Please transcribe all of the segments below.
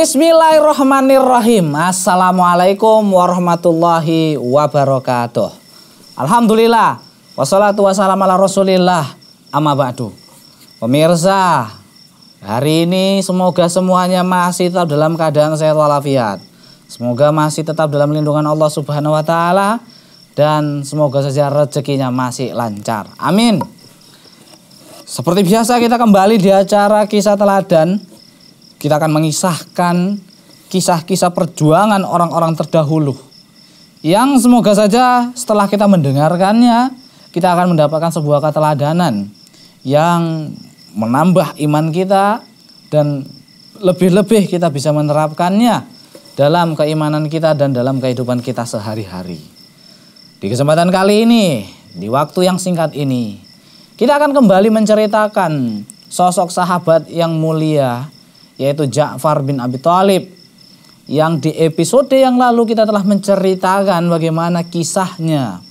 Bismillahirrahmanirrahim. Assalamualaikum warahmatullahi wabarakatuh. Alhamdulillah. Wassalatu wassalamu ala rasulillah. Amma ba'du. Pemirsa, hari ini semoga semuanya masih tetap dalam keadaan sehat walafiat. Semoga masih tetap dalam lindungan Allah subhanahu wa ta'ala. Dan semoga saja rezekinya masih lancar. Amin. Seperti biasa kita kembali di acara kisah teladan kita akan mengisahkan kisah-kisah perjuangan orang-orang terdahulu. Yang semoga saja setelah kita mendengarkannya, kita akan mendapatkan sebuah keteladanan yang menambah iman kita dan lebih-lebih kita bisa menerapkannya dalam keimanan kita dan dalam kehidupan kita sehari-hari. Di kesempatan kali ini, di waktu yang singkat ini, kita akan kembali menceritakan sosok sahabat yang mulia yaitu Ja'far bin Abi Thalib yang di episode yang lalu kita telah menceritakan bagaimana kisahnya.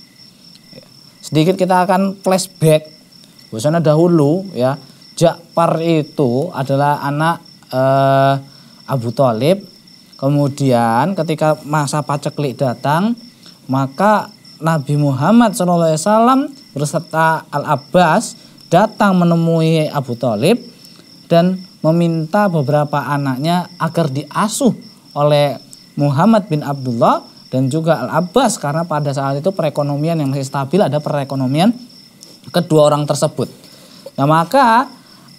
Sedikit kita akan flashback bahwasanya dahulu ya Ja'far itu adalah anak eh, Abu Thalib. Kemudian ketika masa paceklik datang, maka Nabi Muhammad SAW berserta Al Abbas datang menemui Abu Thalib dan meminta beberapa anaknya agar diasuh oleh Muhammad bin Abdullah dan juga Al-Abbas karena pada saat itu perekonomian yang masih stabil ada perekonomian kedua orang tersebut. Nah, maka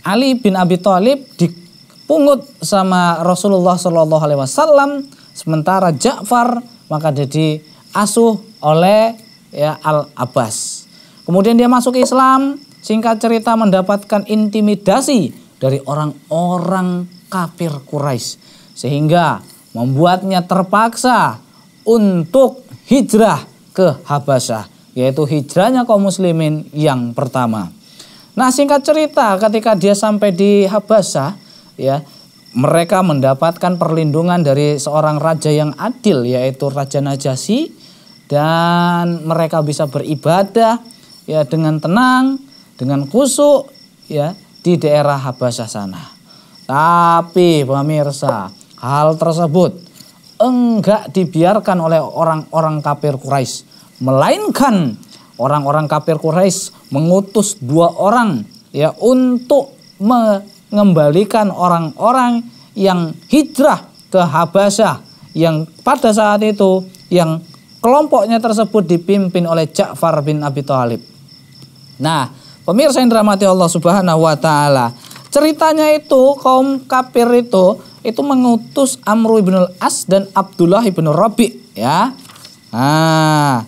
Ali bin Abi Thalib dipungut sama Rasulullah Shallallahu alaihi wasallam sementara Ja'far maka jadi asuh oleh ya Al-Abbas. Kemudian dia masuk Islam, singkat cerita mendapatkan intimidasi dari orang-orang kafir Quraisy sehingga membuatnya terpaksa untuk hijrah ke Habasyah yaitu hijrahnya kaum muslimin yang pertama. Nah, singkat cerita ketika dia sampai di Habasyah ya mereka mendapatkan perlindungan dari seorang raja yang adil yaitu Raja Najasyi dan mereka bisa beribadah ya dengan tenang, dengan kusuk ya di daerah Habasyah sana. Tapi pemirsa, hal tersebut enggak dibiarkan oleh orang-orang kafir Quraisy, melainkan orang-orang kafir Quraisy mengutus dua orang ya untuk mengembalikan orang-orang yang hijrah ke Habasyah yang pada saat itu yang kelompoknya tersebut dipimpin oleh Ja'far bin Abi Thalib. Nah, Pemirsa yang dirahmati Allah Subhanahu wa taala. Ceritanya itu kaum kafir itu itu mengutus Amru ibn al-As dan Abdullah ibn Rabi ya. Nah,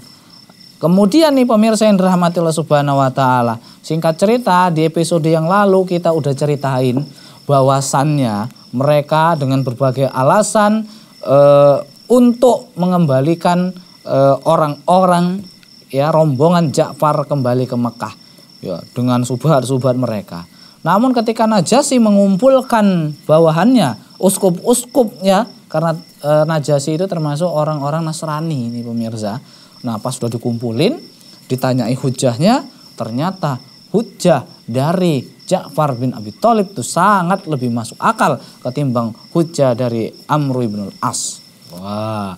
kemudian nih pemirsa yang dirahmati Allah Subhanahu wa taala. Singkat cerita di episode yang lalu kita udah ceritain bahwasannya mereka dengan berbagai alasan e, untuk mengembalikan eh, orang-orang e, ya rombongan Ja'far kembali ke Mekah ya dengan subhat-subhat mereka. Namun ketika Najasi mengumpulkan bawahannya, uskup-uskup ya, karena e, Najasi itu termasuk orang-orang Nasrani ini pemirsa. Nah, pas sudah dikumpulin, ditanyai hujahnya, ternyata hujah dari Ja'far bin Abi Thalib itu sangat lebih masuk akal ketimbang hujah dari ibn al As. Wah.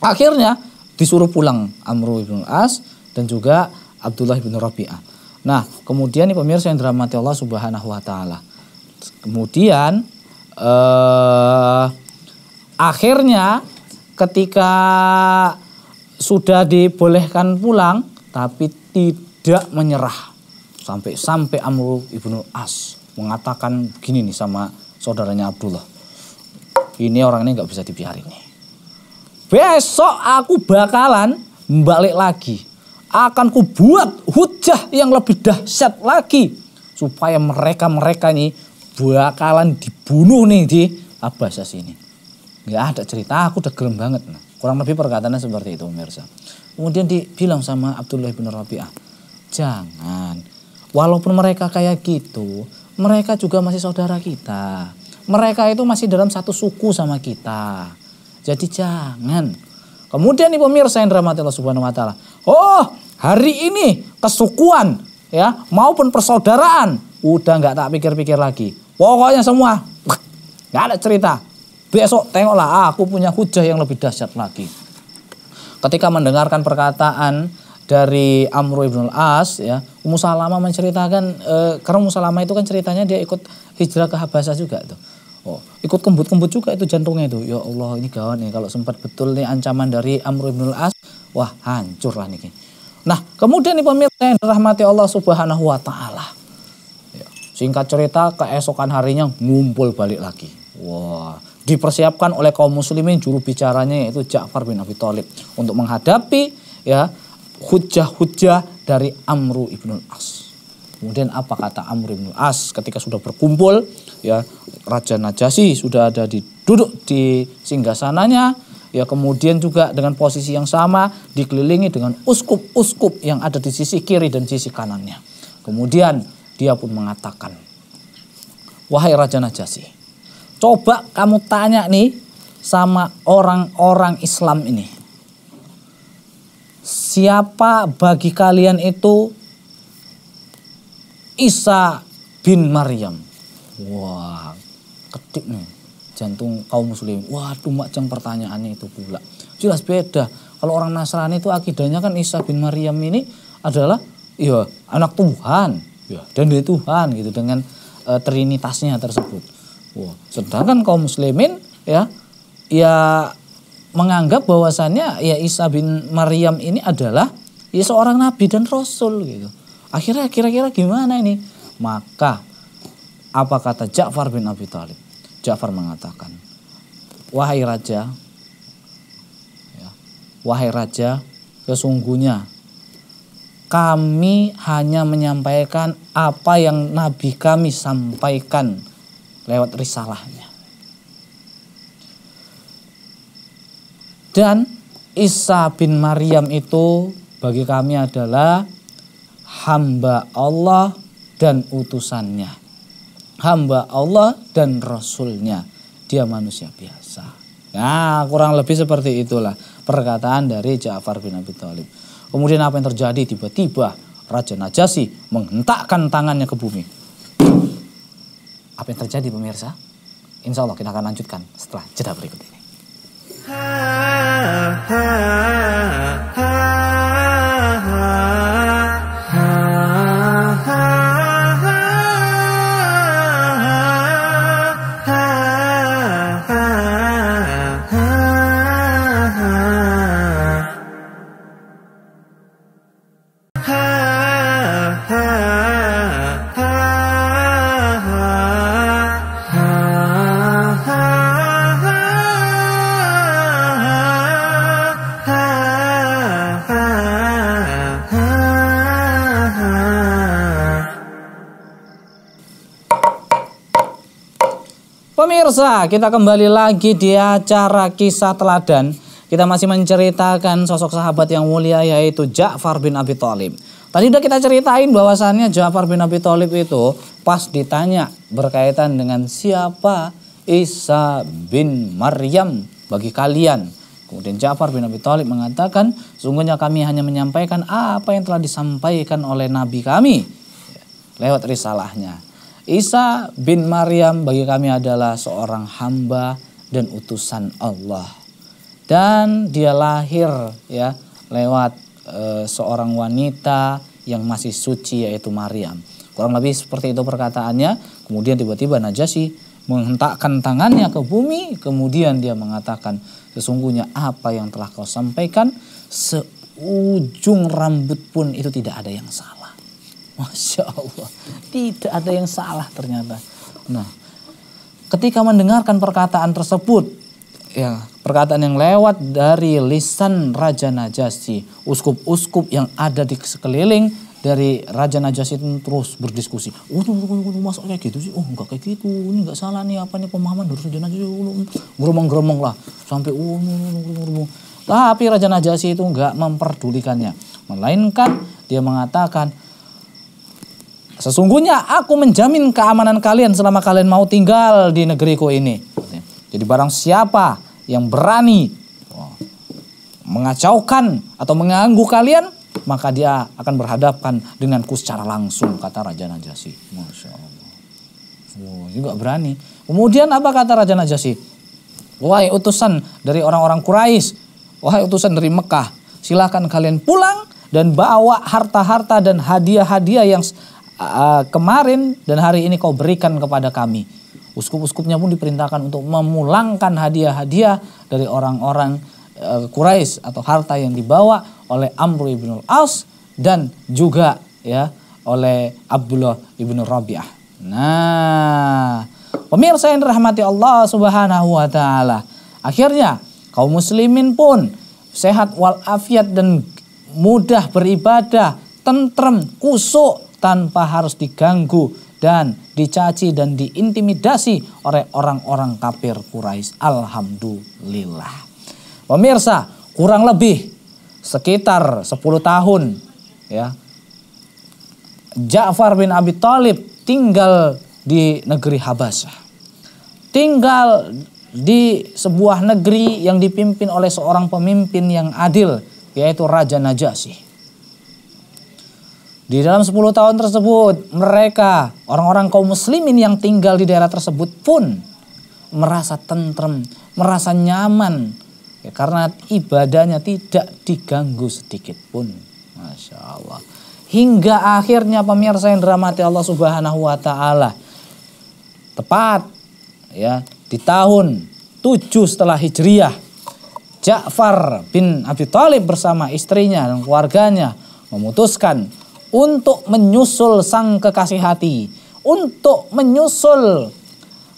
Akhirnya disuruh pulang ibn al As dan juga Abdullah bin Rabi'ah. Nah, kemudian nih pemirsa yang dirahmati Allah Subhanahu wa taala. Kemudian eh akhirnya ketika sudah dibolehkan pulang tapi tidak menyerah sampai sampai Amr ibnu As mengatakan begini nih sama saudaranya Abdullah ini orang ini nggak bisa dibiarin nih besok aku bakalan balik lagi akan kubuat hujah yang lebih dahsyat lagi supaya mereka-mereka ini bakalan dibunuh nih di Abbasas ini. Gak ada cerita, aku udah gelem banget. Nah, kurang lebih perkataannya seperti itu pemirsa. Kemudian dibilang sama Abdullah bin Rabi'ah, jangan. Walaupun mereka kayak gitu, mereka juga masih saudara kita. Mereka itu masih dalam satu suku sama kita. Jadi jangan Kemudian nih pemirsa yang dirahmati Allah Subhanahu wa taala. Oh, hari ini kesukuan ya maupun persaudaraan udah nggak tak pikir-pikir lagi. Pokoknya semua nggak ada cerita. Besok tengoklah ah, aku punya hujah yang lebih dahsyat lagi. Ketika mendengarkan perkataan dari Amru ibn al-As ya, Ummu Salama menceritakan e, karena Ummu Salama itu kan ceritanya dia ikut hijrah ke Habasyah juga tuh oh ikut kembut-kembut juga itu jantungnya itu ya Allah ini gawat nih kalau sempat betul nih ancaman dari Amr al As wah hancur lah nih nah kemudian nih pemirsa yang dirahmati Allah subhanahu wa ta'ala ya, singkat cerita keesokan harinya ngumpul balik lagi wah dipersiapkan oleh kaum muslimin juru bicaranya yaitu Ja'far bin Abi Thalib untuk menghadapi ya hujah-hujah dari Amru ibnul As. Kemudian apa kata Amru ibnu As ketika sudah berkumpul ya Raja Najasi sudah ada di duduk di singgasananya ya kemudian juga dengan posisi yang sama dikelilingi dengan uskup-uskup yang ada di sisi kiri dan sisi kanannya. Kemudian dia pun mengatakan, "Wahai Raja Najasi, coba kamu tanya nih sama orang-orang Islam ini. Siapa bagi kalian itu Isa bin Maryam?" wah ketik nih jantung kaum muslim waduh macam pertanyaannya itu pula jelas beda kalau orang Nasrani itu akidahnya kan Isa bin Maryam ini adalah ya anak Tuhan ya dan dia Tuhan gitu dengan e, trinitasnya tersebut wah sedangkan kaum muslimin ya ya menganggap bahwasannya ya Isa bin Maryam ini adalah ya seorang nabi dan rasul gitu akhirnya kira-kira gimana ini maka apa kata Ja'far bin Abi Thalib? Ja'far mengatakan, "Wahai raja, ya, wahai raja, sesungguhnya kami hanya menyampaikan apa yang nabi kami sampaikan lewat risalahnya." Dan Isa bin Maryam itu bagi kami adalah hamba Allah dan utusannya hamba Allah dan Rasulnya. Dia manusia biasa. Nah, kurang lebih seperti itulah perkataan dari Ja'far bin Abi Thalib. Kemudian apa yang terjadi? Tiba-tiba Raja Najasyi menghentakkan tangannya ke bumi. Apa yang terjadi pemirsa? Insya Allah kita akan lanjutkan setelah jeda berikut ini. Ha, ha. Pemirsa, kita kembali lagi di acara kisah teladan. Kita masih menceritakan sosok sahabat yang mulia yaitu Ja'far bin Abi Thalib. Tadi udah kita ceritain bahwasannya Ja'far bin Abi Thalib itu pas ditanya berkaitan dengan siapa Isa bin Maryam bagi kalian. Kemudian Ja'far bin Abi Thalib mengatakan, sungguhnya kami hanya menyampaikan apa yang telah disampaikan oleh Nabi kami lewat risalahnya. Isa bin Maryam bagi kami adalah seorang hamba dan utusan Allah. Dan dia lahir ya lewat e, seorang wanita yang masih suci yaitu Maryam. Kurang lebih seperti itu perkataannya. Kemudian tiba-tiba Najasyi menghentakkan tangannya ke bumi, kemudian dia mengatakan, "Sesungguhnya apa yang telah kau sampaikan seujung rambut pun itu tidak ada yang salah." Masya Allah. Tidak ada yang salah ternyata. Nah, ketika mendengarkan perkataan tersebut, ya perkataan yang lewat dari lisan Raja Najasyi, uskup-uskup yang ada di sekeliling dari Raja Najasyi itu terus berdiskusi. Oh, tuh, rumah kayak gitu sih? Oh, enggak kayak gitu. Ini enggak salah nih apa nih pemahaman dari Raja Najasyi. Oh, Geromong-geromong lah sampai oh, Tapi Raja Najasyi itu enggak memperdulikannya, melainkan dia mengatakan Sesungguhnya aku menjamin keamanan kalian selama kalian mau tinggal di negeriku ini. Jadi barang siapa yang berani mengacaukan atau mengganggu kalian, maka dia akan berhadapan denganku secara langsung, kata Raja Najasyi. Masya Allah. Oh, juga berani. Kemudian apa kata Raja Najasyi? Wahai utusan dari orang-orang Quraisy, wahai utusan dari Mekah, silahkan kalian pulang dan bawa harta-harta dan hadiah-hadiah yang uh, kemarin dan hari ini kau berikan kepada kami. Uskup-uskupnya pun diperintahkan untuk memulangkan hadiah-hadiah dari orang-orang uh, Quraisy atau harta yang dibawa oleh Amr ibn al-Aus dan juga ya oleh Abdullah ibn Rabi'ah. Nah, pemirsa yang dirahmati Allah Subhanahu wa taala. Akhirnya kaum muslimin pun sehat walafiat dan mudah beribadah, tentrem, kusuk tanpa harus diganggu dan dicaci dan diintimidasi oleh orang-orang kafir Quraisy. Alhamdulillah. Pemirsa, kurang lebih sekitar 10 tahun ya. Ja'far bin Abi Thalib tinggal di negeri Habasyah. Tinggal di sebuah negeri yang dipimpin oleh seorang pemimpin yang adil yaitu Raja Najasyi. Di dalam 10 tahun tersebut, mereka, orang-orang kaum muslimin yang tinggal di daerah tersebut pun merasa tentrem, merasa nyaman. Ya, karena ibadahnya tidak diganggu sedikit pun. Masya Allah. Hingga akhirnya pemirsa yang dirahmati Allah Subhanahu wa taala. Tepat ya di tahun 7 setelah Hijriah Ja'far bin Abi Thalib bersama istrinya dan keluarganya memutuskan untuk menyusul sang kekasih hati, untuk menyusul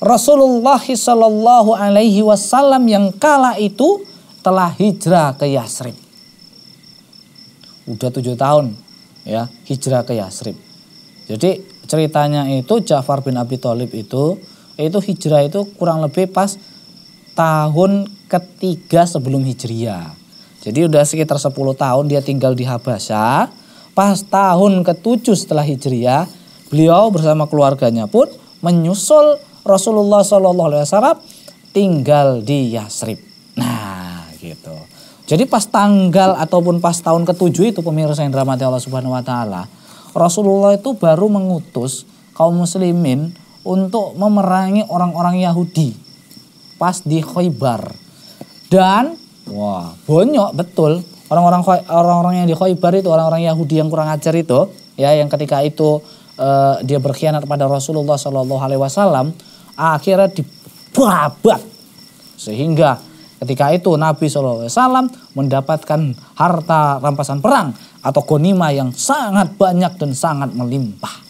Rasulullah Shallallahu Alaihi Wasallam yang kala itu telah hijrah ke Yasrib. Udah tujuh tahun ya hijrah ke Yasrib. Jadi ceritanya itu Ja'far bin Abi Thalib itu itu hijrah itu kurang lebih pas tahun ketiga sebelum hijriah. Jadi udah sekitar 10 tahun dia tinggal di Habasyah Pas tahun ke-7 setelah Hijriah, beliau bersama keluarganya pun menyusul Rasulullah Shallallahu alaihi wasallam tinggal di Yasrib. Nah, gitu. Jadi pas tanggal ataupun pas tahun ke-7 itu pemirsa yang dirahmati Allah Subhanahu wa taala, Rasulullah itu baru mengutus kaum muslimin untuk memerangi orang-orang Yahudi pas di Khaybar. Dan wah, bonyok betul orang-orang orang-orang yang di Khaybar itu orang-orang Yahudi yang kurang ajar itu ya yang ketika itu uh, dia berkhianat pada Rasulullah Shallallahu Alaihi Wasallam akhirnya dibabat sehingga ketika itu Nabi Shallallahu Alaihi Wasallam mendapatkan harta rampasan perang atau konima yang sangat banyak dan sangat melimpah.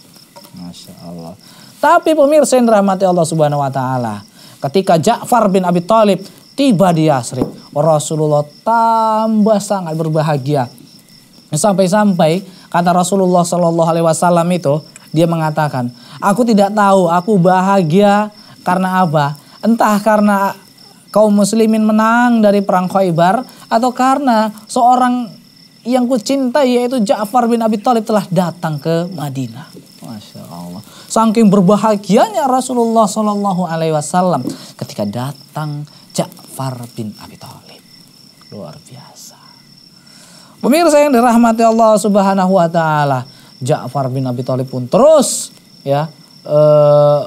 Masya Allah. Tapi pemirsa yang dirahmati Allah Subhanahu Wa Taala, ketika Ja'far bin Abi Thalib tiba di Yasrib, Rasulullah tambah sangat berbahagia. Sampai-sampai kata Rasulullah Shallallahu Alaihi Wasallam itu dia mengatakan, aku tidak tahu aku bahagia karena apa? Entah karena kaum muslimin menang dari perang Khaybar atau karena seorang yang ku cintai yaitu Ja'far bin Abi Thalib telah datang ke Madinah. Masya Allah. Saking berbahagianya Rasulullah Shallallahu Alaihi Wasallam ketika datang Ja'far bin Abi Thalib. Luar biasa. Pemirsa yang dirahmati Allah Subhanahu wa taala, Ja'far bin Abi Thalib pun terus ya eh,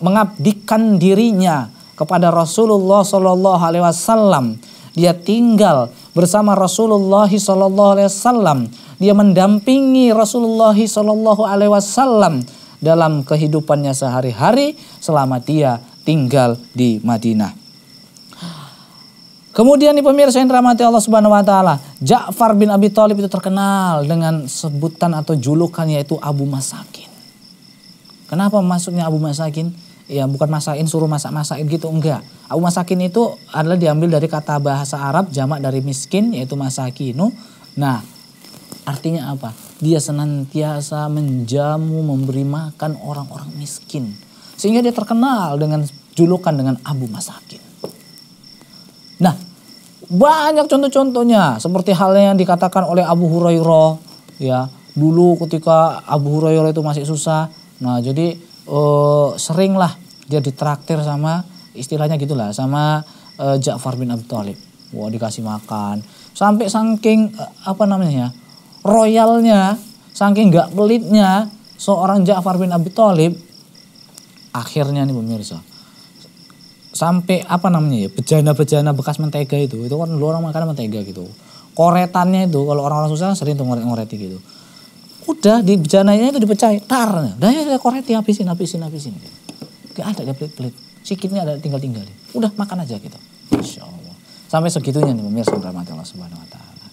mengabdikan dirinya kepada Rasulullah Shallallahu alaihi wasallam. Dia tinggal bersama Rasulullah Shallallahu alaihi wasallam. Dia mendampingi Rasulullah Shallallahu alaihi wasallam dalam kehidupannya sehari-hari selama dia tinggal di Madinah. Kemudian nih pemirsa yang dirahmati Allah Subhanahu wa taala, Ja'far bin Abi Thalib itu terkenal dengan sebutan atau julukan yaitu Abu Masakin. Kenapa masuknya Abu Masakin? Ya bukan masakin suruh masak-masakin gitu enggak. Abu Masakin itu adalah diambil dari kata bahasa Arab jamak dari miskin yaitu masakinu. Nah, artinya apa? Dia senantiasa menjamu, memberi makan orang-orang miskin. Sehingga dia terkenal dengan julukan dengan Abu Masakin. Banyak contoh-contohnya seperti halnya yang dikatakan oleh Abu Hurairah ya. Dulu ketika Abu Hurairah itu masih susah. Nah, jadi eh, seringlah dia ditraktir sama istilahnya gitulah sama eh, Ja'far bin Abi Thalib. Wah, dikasih makan. Sampai saking eh, apa namanya? ya royalnya, saking gak pelitnya seorang Ja'far bin Abi Thalib akhirnya nih pemirsa sampai apa namanya ya bejana-bejana bekas mentega itu itu kan lu orang makan mentega gitu koretannya itu kalau orang-orang susah sering tuh ngoret-ngoreti gitu udah di bejananya itu dipecah tar dah ya koreti habisin habisin habisin gak ada dia pelit-pelit sikitnya ada tinggal-tinggal udah makan aja gitu insya Allah sampai segitunya nih pemirsa rahmat Allah subhanahu wa ta'ala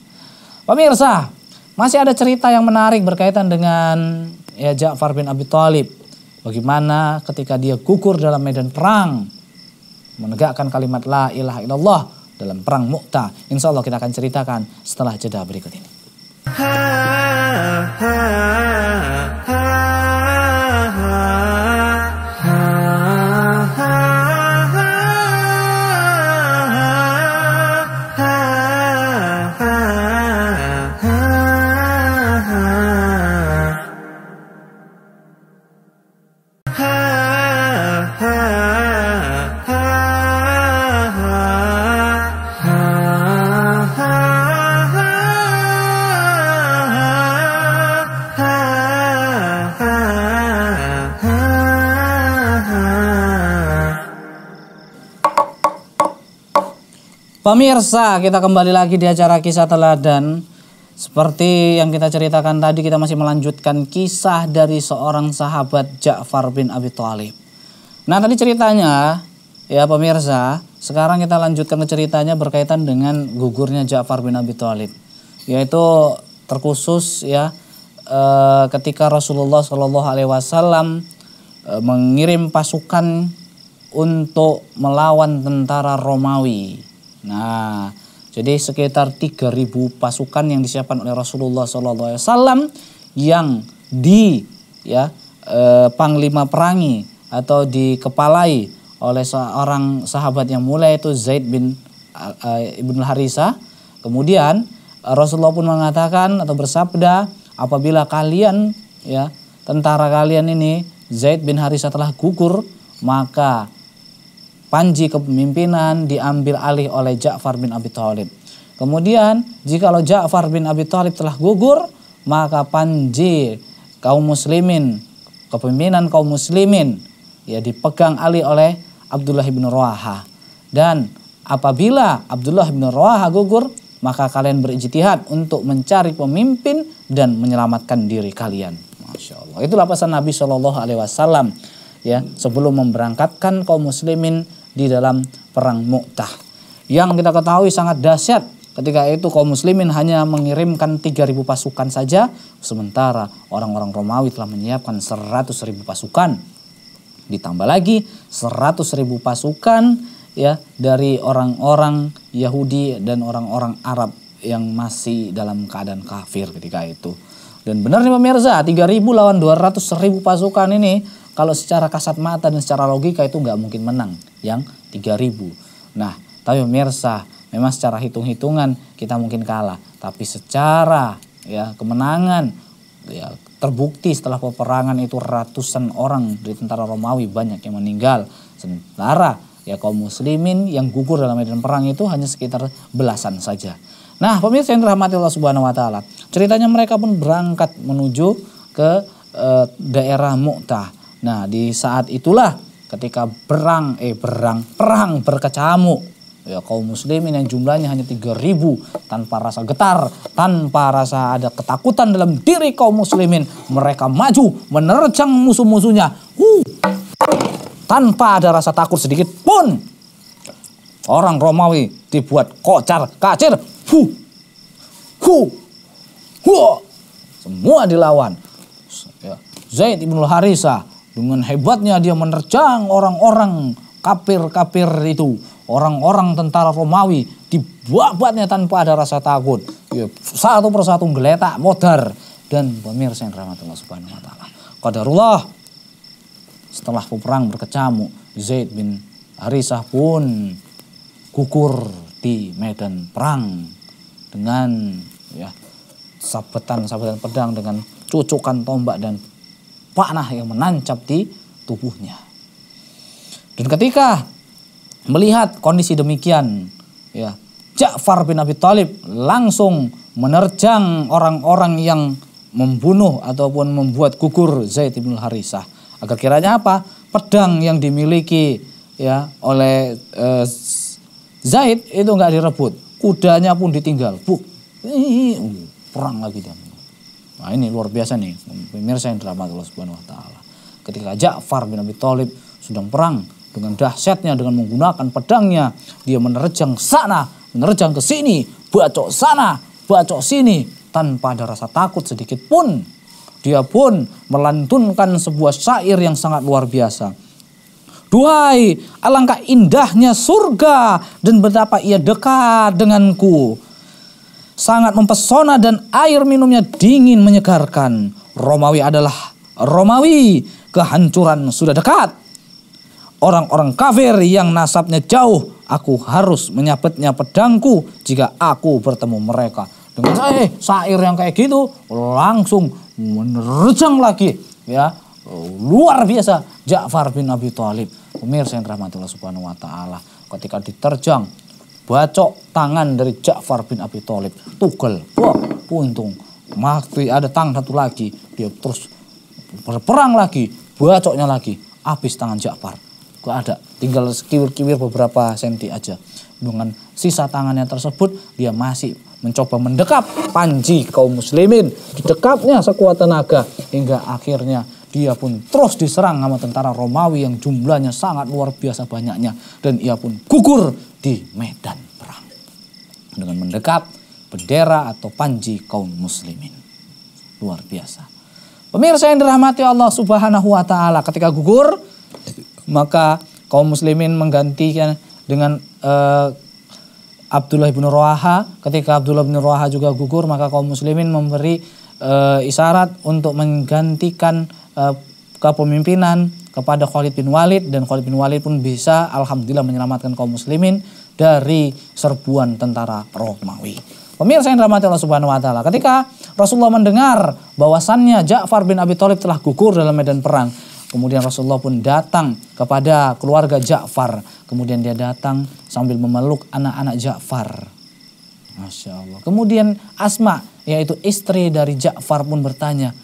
pemirsa masih ada cerita yang menarik berkaitan dengan ya Ja'far bin Abi Thalib bagaimana ketika dia gugur dalam medan perang menegakkan kalimat la ilaha illallah dalam perang Mukta Insya Allah kita akan ceritakan setelah jeda berikut ini. Ha, ha, ha. Pemirsa, kita kembali lagi di acara kisah teladan. Seperti yang kita ceritakan tadi, kita masih melanjutkan kisah dari seorang sahabat Ja'far bin Abi Thalib. Nah, tadi ceritanya ya pemirsa, sekarang kita lanjutkan ke ceritanya berkaitan dengan gugurnya Ja'far bin Abi Thalib, yaitu terkhusus ya eh, ketika Rasulullah Shallallahu alaihi wasallam eh, mengirim pasukan untuk melawan tentara Romawi Nah, jadi sekitar 3000 pasukan yang disiapkan oleh Rasulullah SAW yang di ya eh, panglima perangi atau dikepalai oleh seorang sahabat yang mulai itu Zaid bin eh, Ibn Harisa. Kemudian eh, Rasulullah pun mengatakan atau bersabda, apabila kalian ya tentara kalian ini Zaid bin Harisa telah gugur, maka panji kepemimpinan diambil alih oleh Ja'far bin Abi Thalib. Kemudian, jika lo Ja'far bin Abi Thalib telah gugur, maka panji kaum muslimin, kepemimpinan kaum muslimin ya dipegang alih oleh Abdullah bin Ruaha. Dan apabila Abdullah bin Ruaha gugur, maka kalian berijtihad untuk mencari pemimpin dan menyelamatkan diri kalian. Masya Allah. Itulah pesan Nabi Shallallahu Alaihi Wasallam ya sebelum memberangkatkan kaum muslimin di dalam perang Mu'tah. Yang kita ketahui sangat dahsyat ketika itu kaum muslimin hanya mengirimkan 3000 pasukan saja sementara orang-orang Romawi telah menyiapkan 100.000 pasukan. Ditambah lagi 100.000 pasukan ya dari orang-orang Yahudi dan orang-orang Arab yang masih dalam keadaan kafir ketika itu. Dan benar nih pemirsa, 3000 lawan 200.000 pasukan ini kalau secara kasat mata dan secara logika itu nggak mungkin menang yang 3000. Nah, tapi pemirsa, memang secara hitung-hitungan kita mungkin kalah, tapi secara ya kemenangan ya terbukti setelah peperangan itu ratusan orang dari tentara Romawi banyak yang meninggal. Sementara ya kaum muslimin yang gugur dalam medan perang itu hanya sekitar belasan saja. Nah, pemirsa yang dirahmati Allah Subhanahu wa taala, ceritanya mereka pun berangkat menuju ke e, daerah Mu'tah. Nah, di saat itulah ketika berang eh berang perang berkecamuk ya kaum muslimin yang jumlahnya hanya 3000 tanpa rasa getar, tanpa rasa ada ketakutan dalam diri kaum muslimin, mereka maju menerjang musuh-musuhnya. Uh, tanpa ada rasa takut sedikit pun. Orang Romawi dibuat kocar, kacir. Hu. Hu. Hu. Semua dilawan. Ya, Zaid bin Harisa dengan hebatnya dia menerjang orang-orang kafir-kafir itu. Orang-orang tentara Romawi dibuat-buatnya tanpa ada rasa takut. Ya, satu persatu geletak, modar. Dan pemirsa yang rahmat Allah subhanahu wa ta'ala. Qadarullah. Setelah peperang berkecamuk, Zaid bin Harisah pun gugur di medan perang dengan ya sabetan-sabetan pedang dengan cucukan tombak dan panah yang menancap di tubuhnya. Dan ketika melihat kondisi demikian, ya, Ja'far bin Abi Thalib langsung menerjang orang-orang yang membunuh ataupun membuat gugur Zaid bin Harisah. Agar kiranya apa? Pedang yang dimiliki ya oleh e, Zaid itu nggak direbut, kudanya pun ditinggal. Buk, perang lagi dia. Nah ini luar biasa nih pemirsa yang dirahmati Allah Subhanahu wa taala. Ketika Ja'far bin Abi Thalib sedang perang dengan dahsyatnya dengan menggunakan pedangnya, dia menerjang sana, menerjang ke sini, bacok sana, bacok sini tanpa ada rasa takut sedikit pun. Dia pun melantunkan sebuah syair yang sangat luar biasa. Duhai, alangkah indahnya surga dan betapa ia dekat denganku sangat mempesona dan air minumnya dingin menyegarkan. Romawi adalah Romawi, kehancuran sudah dekat. Orang-orang kafir yang nasabnya jauh, aku harus menyabetnya pedangku jika aku bertemu mereka. Dengan saya eh, syair yang kayak gitu langsung menerjang lagi ya. Luar biasa Ja'far bin Abi Thalib. Pemirsa yang rahmatullah subhanahu wa taala ketika diterjang bacok tangan dari Ja'far bin Abi Thalib. Tugel, wah, untung. Mati ada tangan satu lagi, dia terus berperang lagi, bacoknya lagi, habis tangan Ja'far. Gak ada, tinggal kiwir-kiwir beberapa senti aja. Dengan sisa tangannya tersebut, dia masih mencoba mendekap panji kaum muslimin. Didekapnya sekuat tenaga hingga akhirnya dia pun terus diserang sama tentara Romawi yang jumlahnya sangat luar biasa banyaknya. Dan ia pun gugur di medan perang. Dengan mendekat bendera atau panji kaum muslimin. Luar biasa. Pemirsa yang dirahmati Allah subhanahu wa ta'ala ketika gugur maka kaum muslimin menggantikan dengan uh, Abdullah bin Ruaha, ketika Abdullah bin Ruaha juga gugur maka kaum muslimin memberi e, isyarat untuk menggantikan Eh, kepemimpinan kepada Khalid bin Walid dan Khalid bin Walid pun bisa alhamdulillah menyelamatkan kaum muslimin dari serbuan tentara Romawi. Pemirsa yang dirahmati Allah Subhanahu wa taala, ketika Rasulullah mendengar bahwasannya Ja'far bin Abi Thalib telah gugur dalam medan perang, kemudian Rasulullah pun datang kepada keluarga Ja'far, kemudian dia datang sambil memeluk anak-anak Ja'far. Masya Allah. Kemudian Asma, yaitu istri dari Ja'far pun bertanya,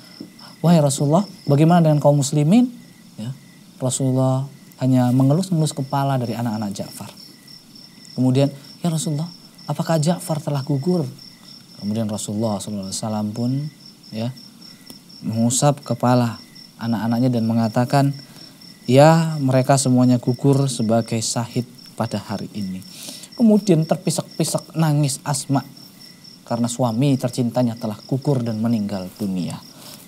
wahai Rasulullah, bagaimana dengan kaum muslimin? Ya, Rasulullah hanya mengelus-ngelus kepala dari anak-anak Ja'far. Kemudian, ya Rasulullah, apakah Ja'far telah gugur? Kemudian Rasulullah SAW pun ya mengusap kepala anak-anaknya dan mengatakan, ya mereka semuanya gugur sebagai sahid pada hari ini. Kemudian terpisak-pisak nangis Asma karena suami tercintanya telah gugur dan meninggal dunia.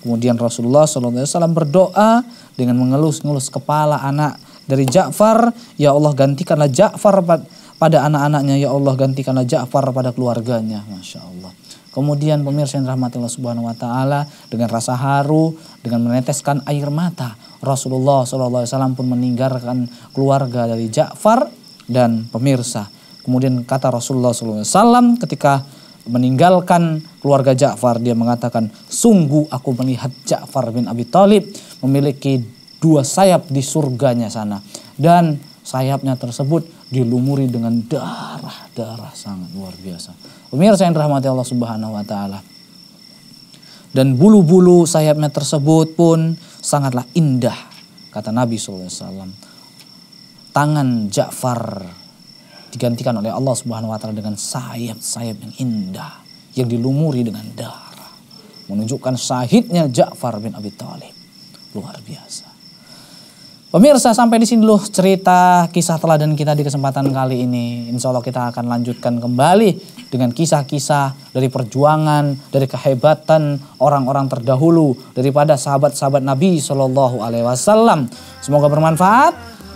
Kemudian Rasulullah SAW berdoa dengan mengelus-ngelus kepala anak dari Ja'far. Ya Allah gantikanlah Ja'far pada anak-anaknya. Ya Allah gantikanlah Ja'far pada keluarganya. Masya Allah. Kemudian pemirsa yang dirahmati Allah Subhanahu wa taala dengan rasa haru dengan meneteskan air mata Rasulullah SAW pun meninggalkan keluarga dari Ja'far dan pemirsa. Kemudian kata Rasulullah SAW ketika meninggalkan keluarga Ja'far dia mengatakan sungguh aku melihat Ja'far bin Abi Thalib memiliki dua sayap di surganya sana dan sayapnya tersebut dilumuri dengan darah-darah sangat luar biasa. Pemirsa yang dirahmati Allah Subhanahu wa taala. Dan bulu-bulu sayapnya tersebut pun sangatlah indah kata Nabi SAW. Tangan Ja'far digantikan oleh Allah Subhanahu wa taala dengan sayap-sayap yang indah yang dilumuri dengan darah menunjukkan syahidnya Ja'far bin Abi Thalib luar biasa Pemirsa sampai di sini dulu cerita kisah teladan kita di kesempatan kali ini. Insya Allah kita akan lanjutkan kembali dengan kisah-kisah dari perjuangan, dari kehebatan orang-orang terdahulu, daripada sahabat-sahabat Nabi Shallallahu Alaihi Wasallam. Semoga bermanfaat.